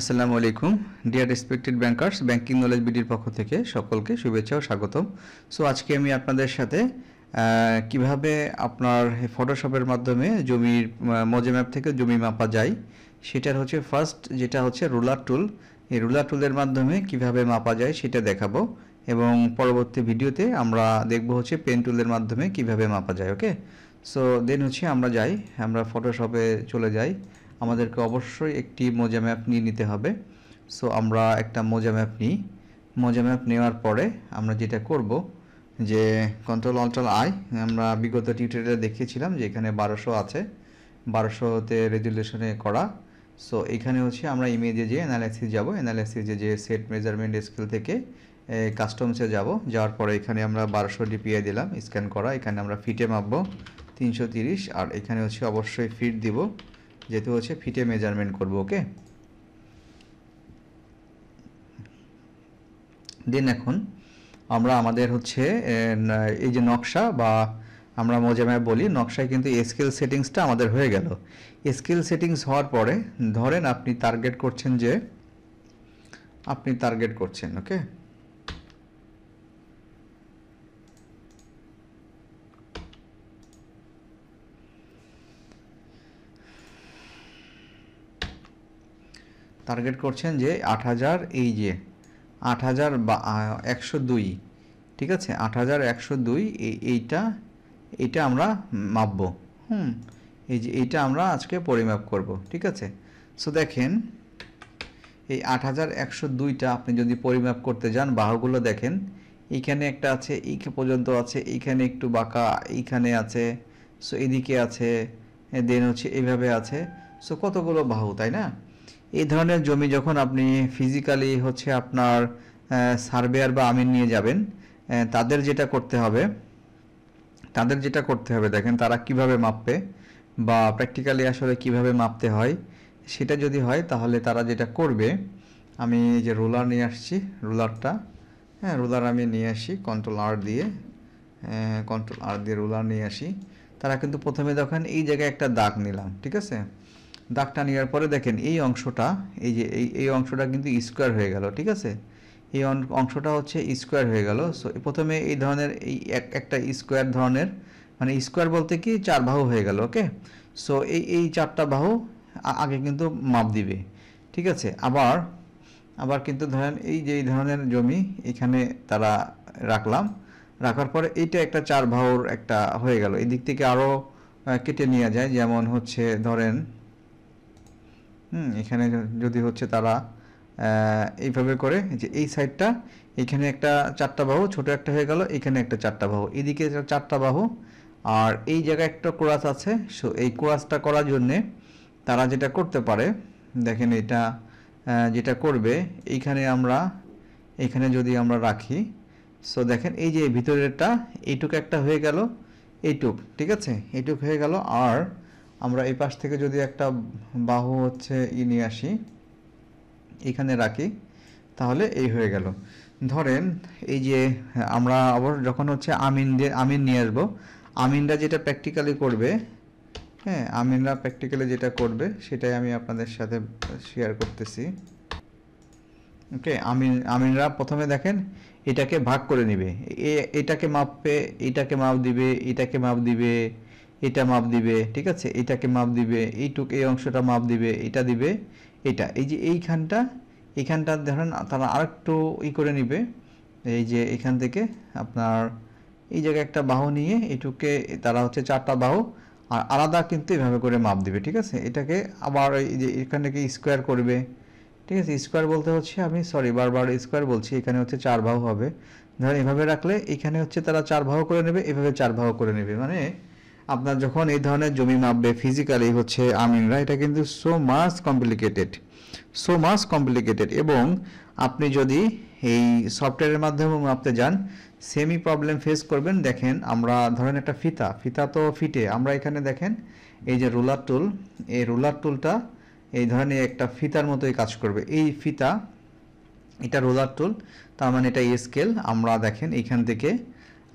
আসসালামু আলাইকুম dear respected bankers banking knowledge বিডির পক্ষ থেকে সকলকে শুভেচ্ছা ও স্বাগতম সো আজকে আমি আপনাদের সাথে কিভাবে আপনার ফটোশপের মাধ্যমে জমির মজে ম্যাপ থেকে জমি মাপা যায় সেটার হচ্ছে ফার্স্ট যেটা হচ্ছে রুলার টুল এই রুলার টুলের মাধ্যমে কিভাবে মাপা যায় সেটা দেখাবো এবং পরবর্তী ভিডিওতে আমরা দেখব হচ্ছে পেন টুলের মাধ্যমে কিভাবে মাপা যায় ওকে সো দেন হচ্ছে আমরা যাই আমরা ফটোশপে চলে যাই আমাদেরকে অবশ্যই একটি মোজা ম্যাপ নিয়ে নিতে হবে সো আমরা একটা মোজা ম্যাপ নিই মোজা ম্যাপ নেওয়ার পরে আমরা যেটা করব যে কন্ট্রোল অল্টাল আই আমরা বিগত টিউটোরিয়ালে দেখিয়েছিলাম যে এখানে বারোশো আছে বারোশোতে রেজুলেশনে করা সো এখানে হচ্ছে আমরা ইমেজে যে অ্যানালাইসিস যাব অ্যানালাইসিসে যে সেট মেজারমেন্ট স্কেল থেকে কাস্টমসে যাব যাওয়ার পরে এখানে আমরা বারোশো ডিপিআই দিলাম স্ক্যান করা এখানে আমরা ফিটে মাপবো তিনশো তিরিশ আর এখানে হচ্ছে অবশ্যই ফিট দিব যেহেতু হচ্ছে ফিটে মেজারমেন্ট করব ওকে দেন এখন আমরা আমাদের হচ্ছে এই যে নকশা বা আমরা মায় বলি নকশায় কিন্তু স্কেল সেটিংসটা আমাদের হয়ে গেল স্কেল সেটিংস হওয়ার পরে ধরেন আপনি টার্গেট করছেন যে আপনি টার্গেট করছেন ওকে টার্গেট করছেন যে আট হাজার এই যে আট হাজার বা একশো দুই ঠিক আছে আট হাজার একশো দুই এইটা এইটা আমরা মাপবো হুম এই যে এইটা আমরা আজকে পরিমাপ করব ঠিক আছে সো দেখেন এই আট হাজার একশো দুইটা আপনি যদি পরিমাপ করতে যান বাহুগুলো দেখেন এইখানে একটা আছে এই পর্যন্ত আছে এইখানে একটু বাঁকা এইখানে আছে সো এদিকে আছে দেন হচ্ছে এইভাবে আছে সো কতগুলো বাহু তাই না এই ধরনের জমি যখন আপনি ফিজিক্যালি হচ্ছে আপনার সার্ভেয়ার বা আমিন নিয়ে যাবেন তাদের যেটা করতে হবে তাদের যেটা করতে হবে দেখেন তারা কিভাবে মাপবে বা প্র্যাকটিক্যালি আসলে কিভাবে মাপতে হয় সেটা যদি হয় তাহলে তারা যেটা করবে আমি যে রোলার নিয়ে আসছি রোলারটা হ্যাঁ রোলার আমি নিয়ে আসি কন্ট্রোল আর দিয়ে কন্ট্রোল হ্যাঁ, আর দিয়ে রোলার নিয়ে আসি তারা কিন্তু প্রথমে দেখেন এই জায়গায় একটা দাগ নিলাম ঠিক আছে দাগটা নেওয়ার পরে দেখেন এই অংশটা এই যে এই এই অংশটা কিন্তু স্কোয়ার হয়ে গেল ঠিক আছে এই অংশটা হচ্ছে স্কোয়ার হয়ে গেল সো প্রথমে এই ধরনের এই একটা স্কোয়ার ধরনের মানে স্কোয়ার বলতে কি চার বাহু হয়ে গেল ওকে সো এই এই চারটা বাহু আগে কিন্তু মাপ দিবে ঠিক আছে আবার আবার কিন্তু ধরেন এই যে এই ধরনের জমি এখানে তারা রাখলাম রাখার পরে এইটা একটা চার বাহুর একটা হয়ে গেল এই দিক থেকে আরও কেটে নেওয়া যায় যেমন হচ্ছে ধরেন হুম এখানে যদি হচ্ছে তারা এইভাবে করে যে এই সাইডটা এখানে একটা চারটা বাহু ছোট একটা হয়ে গেল এখানে একটা চারটা বাহু এদিকে চারটা বাহু আর এই জায়গায় একটা কোরাস আছে সো এই কোরাসটা করার জন্যে তারা যেটা করতে পারে দেখেন এটা যেটা করবে এইখানে আমরা এখানে যদি আমরা রাখি সো দেখেন এই যে ভিতরেরটা এইটুক একটা হয়ে গেল এইটুক ঠিক আছে এইটুক হয়ে গেল আর আমরা এই পাশ থেকে যদি একটা বাহু হচ্ছে ই নিয়ে আসি এখানে রাখি তাহলে এই হয়ে গেল ধরেন এই যে আমরা আবার যখন হচ্ছে আমিন দিয়ে আমিন নিয়ে আসবো আমিনরা যেটা প্র্যাকটিক্যালি করবে হ্যাঁ আমিনরা প্র্যাকটিক্যালি যেটা করবে সেটাই আমি আপনাদের সাথে শেয়ার করতেছি ওকে আমিন আমিনরা প্রথমে দেখেন এটাকে ভাগ করে নিবে এটাকে মাপবে এটাকে মাপ দিবে এটাকে মাপ দিবে এটা মাপ দিবে ঠিক আছে এটাকে মাপ দিবে এইটুক এই অংশটা মাপ দিবে এটা দিবে এটা এই যে এইখানটা এইখানটা ধরেন তারা আরেকটু ই করে নিবে এই যে এখান থেকে আপনার এই জায়গায় একটা বাহু নিয়ে এটুকে তারা হচ্ছে চারটা বাহু আর আলাদা কিন্তু এভাবে করে মাপ দিবে ঠিক আছে এটাকে আবার এই যে এখানটাকে স্কোয়ার করবে ঠিক আছে স্কোয়ার বলতে হচ্ছে আমি সরি বারবার স্কোয়ার বলছি এখানে হচ্ছে চার বাহু হবে ধরেন এভাবে রাখলে এখানে হচ্ছে তারা চার বাহু করে নেবে এভাবে চার বাহু করে নেবে মানে আপনার যখন এই ধরনের জমি মাপবে ফিজিক্যালি হচ্ছে আমিনরা এটা কিন্তু so much complicated so much complicated এবং আপনি যদি এই সফটওয়্যারের মাধ্যমে মাপতে যান সেমি প্রবলেম ফেস করবেন দেখেন আমরা ধরেন একটা ফিতা ফিতা তো ফিটে আমরা এখানে দেখেন এই যে রোলার টুল এই রোলার টুলটা এই ধরনের একটা ফিতার মতোই কাজ করবে এই ফিতা এটা রোলার টুল তার মানে এটা স্কেল আমরা দেখেন এখান থেকে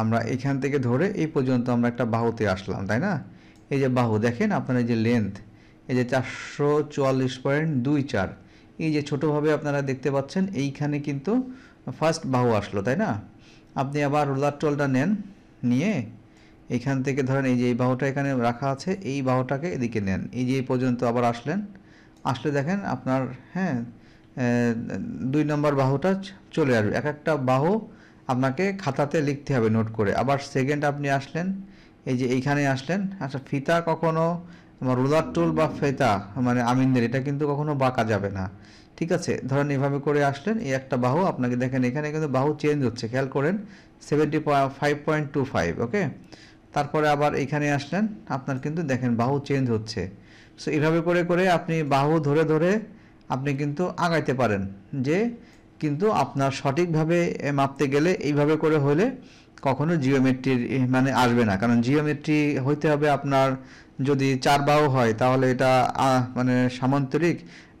আমরা এখান থেকে ধরে এই পর্যন্ত আমরা একটা বাহুতে আসলাম তাই না এই যে বাহু দেখেন আপনার এই যে লেন্থ এই যে চারশো চুয়াল্লিশ পয়েন্ট দুই চার এই যে ছোটোভাবে আপনারা দেখতে পাচ্ছেন এইখানে কিন্তু ফার্স্ট বাহু আসলো তাই না আপনি আবার রোলার টলটা নেন নিয়ে এখান থেকে ধরেন এই যে এই বাহুটা এখানে রাখা আছে এই বাহুটাকে এদিকে নেন এই যে এই পর্যন্ত আবার আসলেন আসলে দেখেন আপনার হ্যাঁ দুই নম্বর বাহুটা চলে আসবে এক একটা বাহু আপনাকে খাতাতে লিখতে হবে নোট করে আবার সেকেন্ড আপনি আসলেন এই যে এইখানে আসলেন আচ্ছা ফিতা কখনো রোলার টুল বা ফেতা মানে আমিনদের এটা কিন্তু কখনো বাঁকা যাবে না ঠিক আছে ধরেন এভাবে করে আসলেন এই একটা বাহু আপনাকে দেখেন এখানে কিন্তু বাহু চেঞ্জ হচ্ছে খেয়াল করেন seventy five point two five okay তারপরে আবার এখানে আসলেন আপনার কিন্তু দেখেন বাহু চেঞ্জ হচ্ছে সো এভাবে করে করে আপনি বাহু ধরে ধরে আপনি কিন্তু আগাইতে পারেন যে কিন্তু আপনার সঠিকভাবে মাপতে গেলে এইভাবে করে হলে কখনো জিওমেট্রির মানে আসবে না কারণ জিওমেট্রি হইতে হবে আপনার যদি চার বাহু হয় তাহলে এটা মানে সামান্তরিক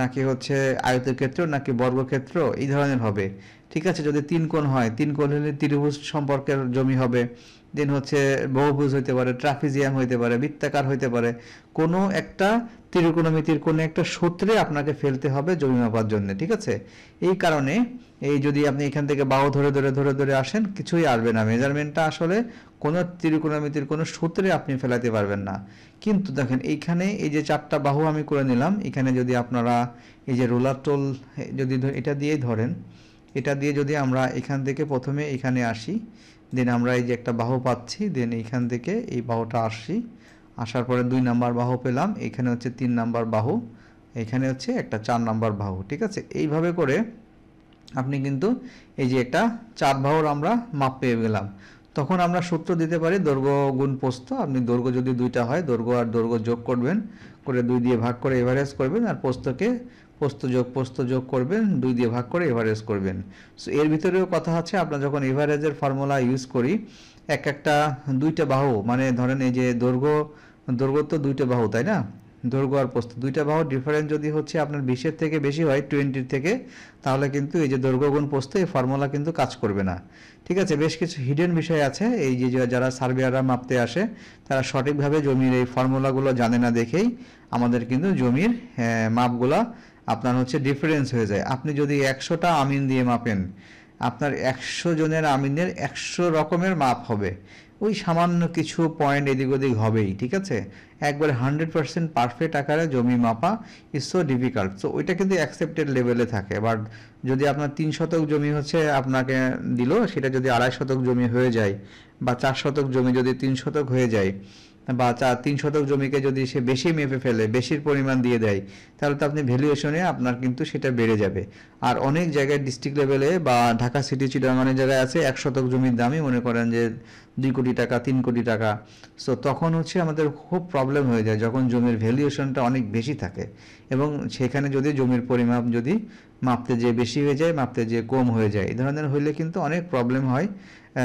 নাকি হচ্ছে আয়তক্ষেত্র নাকি বর্গক্ষেত্র এই ধরনের হবে ঠিক আছে যদি তিন কোণ হয় তিন কোণ হলে ত্রিভুজ সম্পর্কের জমি হবে দেন হচ্ছে বহুভুজ হইতে পারে ট্রাফিজিয়াম হইতে পারে বৃত্তাকার হইতে পারে কোনো একটা ত্রিকোণমিতির কোনো একটা সূত্রে আপনাকে ফেলতে হবে জমি মাপার জন্য ঠিক আছে এই কারণে এই যদি আপনি এখান থেকে বাহু ধরে ধরে ধরে ধরে আসেন কিছুই আসবে না মেজারমেন্টটা আসলে কোনো ত্রিকোণমিতির কোনো সূত্রে আপনি ফেলাতে পারবেন না কিন্তু দেখেন এইখানে এই যে চারটা বাহু আমি করে নিলাম এখানে যদি আপনারা এই যে রোলার টোল যদি এটা দিয়ে ধরেন এটা দিয়ে যদি আমরা এখান থেকে প্রথমে এখানে আসি দেন আমরা এই যে একটা বাহু পাচ্ছি দেন এইখান থেকে এই বাহুটা আসি আসার পরে দুই নাম্বার বাহু পেলাম এখানে হচ্ছে তিন নাম্বার বাহু এখানে হচ্ছে একটা চার নাম্বার বাহু ঠিক আছে এইভাবে করে আপনি কিন্তু এই যে একটা চার বাহুর আমরা মাপ পেয়ে গেলাম তখন আমরা সূত্র দিতে পারি দৈর্ঘ্য গুণ পোস্ত আপনি দৈর্ঘ্য যদি দুইটা হয় দৈর্ঘ্য আর দৈর্ঘ্য যোগ করবেন করে দুই দিয়ে ভাগ করে এভারেজ করবেন আর পোস্তকে পোস্ত যোগ করবেন দুই দিয়ে ভাগ করে এভারেজ করবেন সো এর ভিতরেও কথা আছে আমরা যখন এভারেজের ফর্মুলা ইউজ করি এক একটা দুইটা বাহু মানে ধরেন এই যে দৈর্ঘ্য দৈর্ঘ্য তো দুইটা বাহু তাই না দৈর্ঘ্য আর পোস্ত দুইটা বাহু ডিফারেন্স যদি হচ্ছে আপনার বিশের থেকে বেশি হয় টোয়েন্টির থেকে তাহলে কিন্তু এই যে দৈর্ঘ্য গুণ এই ফর্মুলা কিন্তু কাজ করবে না ঠিক আছে বেশ কিছু হিডেন বিষয় আছে এই যে যারা সার্ভেয়াররা মাপতে আসে তারা সঠিকভাবে জমির এই ফর্মুলাগুলো জানে না দেখেই আমাদের কিন্তু জমির মাপগুলা আপনার হচ্ছে ডিফারেন্স হয়ে যায় আপনি যদি একশোটা আমিন দিয়ে মাপেন আপনার একশো জনের আমিনের একশো রকমের মাপ হবে ওই সামান্য কিছু পয়েন্ট এদিক ওদিক হবেই ঠিক আছে একবার হান্ড্রেড পার্সেন্ট পারফেক্ট আকারে জমি মাপা ইজ সো ডিফিকাল্ট সো ওইটা কিন্তু অ্যাকসেপ্টেড লেভেলে থাকে বাট যদি আপনার তিন শতক জমি হচ্ছে আপনাকে দিল সেটা যদি আড়াই শতক জমি হয়ে যায় বা চার শতক জমি যদি তিন শতক হয়ে যায় বা চার তিন শতক জমিকে যদি সে বেশি মেপে ফেলে বেশির পরিমাণ দিয়ে দেয় তাহলে তো আপনি ভ্যালুয়েশনে আপনার কিন্তু সেটা বেড়ে যাবে আর অনেক জায়গায় ডিস্ট্রিক্ট লেভেলে বা ঢাকা সিটি চিটাগানের জায়গায় আছে এক শতক জমির দামই মনে করেন যে দুই কোটি টাকা তিন কোটি টাকা সো তখন হচ্ছে আমাদের খুব প্রবলেম হয়ে যায় যখন জমির ভ্যালুয়েশনটা অনেক বেশি থাকে এবং সেখানে যদি জমির পরিমাপ যদি মাপতে যেয়ে বেশি হয়ে যায় মাপতে যে কম হয়ে যায় এই ধরনের হইলে কিন্তু অনেক প্রবলেম হয়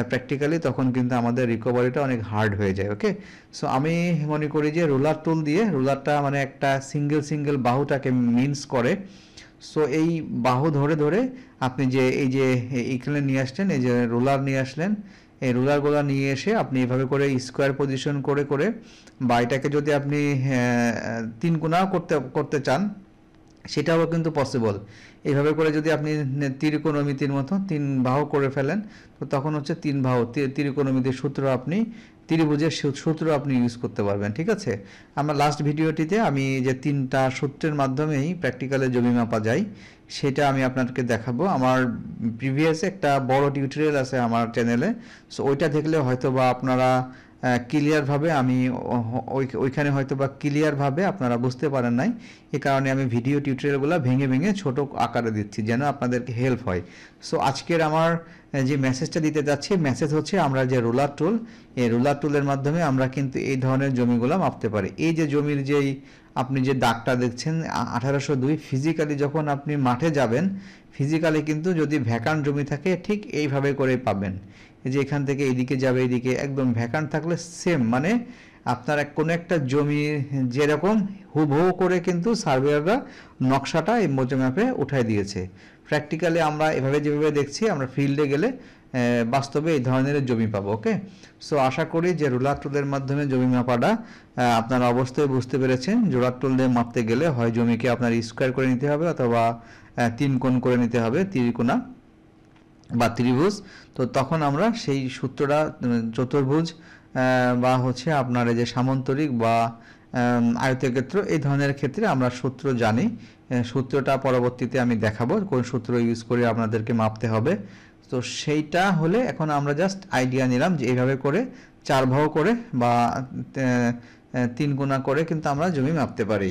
প্র্যাকটিক্যালি তখন কিন্তু আমাদের রিকভারিটা অনেক হার্ড হয়ে যায় ওকে সো আমি মনে করি যে রোলার টুল দিয়ে রোলারটা মানে একটা সিঙ্গেল সিঙ্গেল বাহুটাকে মিন্স করে সো এই বাহু ধরে ধরে আপনি যে এই যে এখানে নিয়ে আসলেন এই যে রোলার নিয়ে আসলেন এই রোলারগুলো নিয়ে এসে আপনি এভাবে করে স্কোয়ার পজিশন করে করে বা এটাকে যদি আপনি তিন করতে করতে চান সেটাও কিন্তু পসিবল এইভাবে করে যদি আপনি ত্রিকোণমিতির মতো তিন বাহু করে ফেলেন তো তখন হচ্ছে তিন বাহু ত্রিকোণমিতির সূত্র আপনি ত্রিভুজের সূত্র আপনি ইউজ করতে পারবেন ঠিক আছে আমার লাস্ট ভিডিওটিতে আমি যে তিনটা সূত্রের মাধ্যমেই প্র্যাকটিক্যালে জমি মাপা যায় সেটা আমি আপনাকে দেখাবো আমার প্রিভিয়াস একটা বড় টিউটোরিয়াল আছে আমার চ্যানেলে সো ওইটা দেখলে হয়তো বা আপনারা ক্লিয়ারভাবে আমি ওইখানে হয়তো বা ক্লিয়ারভাবে আপনারা বুঝতে পারেন নাই এ কারণে আমি ভিডিও টিউটোরিয়ালগুলো ভেঙে ভেঙে ছোট আকারে দিচ্ছি যেন আপনাদেরকে হেল্প হয় সো আজকের আমার যে মেসেজটা দিতে যাচ্ছি মেসেজ হচ্ছে আমরা যে রোলার টুল এই রোলার টুলের মাধ্যমে আমরা কিন্তু এই ধরনের জমিগুলো মাপতে পারি এই যে জমির যেই আপনি যে দাগটা দেখছেন আঠারোশো দুই ফিজিক্যালি যখন আপনি মাঠে যাবেন ফিজিক্যালি কিন্তু যদি ভ্যাকান জমি থাকে ঠিক এইভাবে করে পাবেন যে এখান থেকে এদিকে যাবে এদিকে একদম ভ্যাকান্ট থাকলে সেম মানে আপনার এক কোনো একটা জমি যেরকম হুবহু করে কিন্তু সার্ভেয়াররা নকশাটা এই মোজো ম্যাপে উঠাই দিয়েছে প্র্যাকটিক্যালি আমরা এভাবে যেভাবে দেখছি আমরা ফিল্ডে গেলে বাস্তবে এই ধরনের জমি পাবো ওকে সো আশা করি যে রোলার টুলের মাধ্যমে জমি মাপাটা আপনারা অবশ্যই বুঝতে পেরেছেন রোলার টুল দিয়ে মাপতে গেলে হয় জমিকে আপনার স্কোয়ার করে নিতে হবে অথবা তিন কোণ করে নিতে হবে ত্রিকোণা বা ত্রিভুজ তো তখন আমরা সেই সূত্রটা চতুর্ভুজ বা হচ্ছে আপনার এই যে সামন্তরিক বা আয়তক্ষেত্র এই ধরনের ক্ষেত্রে আমরা সূত্র জানি সূত্রটা পরবর্তীতে আমি দেখাবো কোন সূত্র ইউজ করে আপনাদেরকে মাপতে হবে তো সেইটা হলে এখন আমরা জাস্ট আইডিয়া নিলাম যে এইভাবে করে চার ভাও করে বা তিন গুণা করে কিন্তু আমরা জমি মাপতে পারি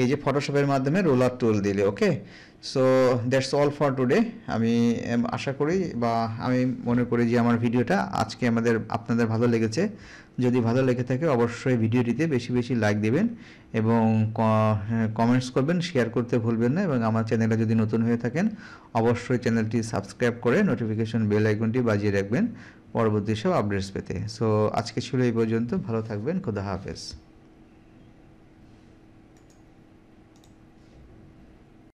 এই যে ফটোশপের মাধ্যমে রোলার টুল দিলে okay so that's all for today আমি আশা করি বা আমি মনে করি যে আমার ভিডিওটা আজকে আমাদের আপনাদের ভালো লেগেছে যদি ভালো লেগে থাকে অবশ্যই ভিডিওটিতে বেশি বেশি লাইক দেবেন এবং কমেন্টস হ্যাঁ, করবেন শেয়ার করতে ভুলবেন না এবং আমার চ্যানেলটা যদি নতুন হয়ে থাকেন অবশ্যই চ্যানেলটি সাবস্ক্রাইব করে নোটিফিকেশন বেল আইকনটি বাজিয়ে রাখবেন পরবর্তী সব আপডেটস পেতে সো আজকে ছিল এই পর্যন্ত ভালো থাকবেন খোদা হাফেজ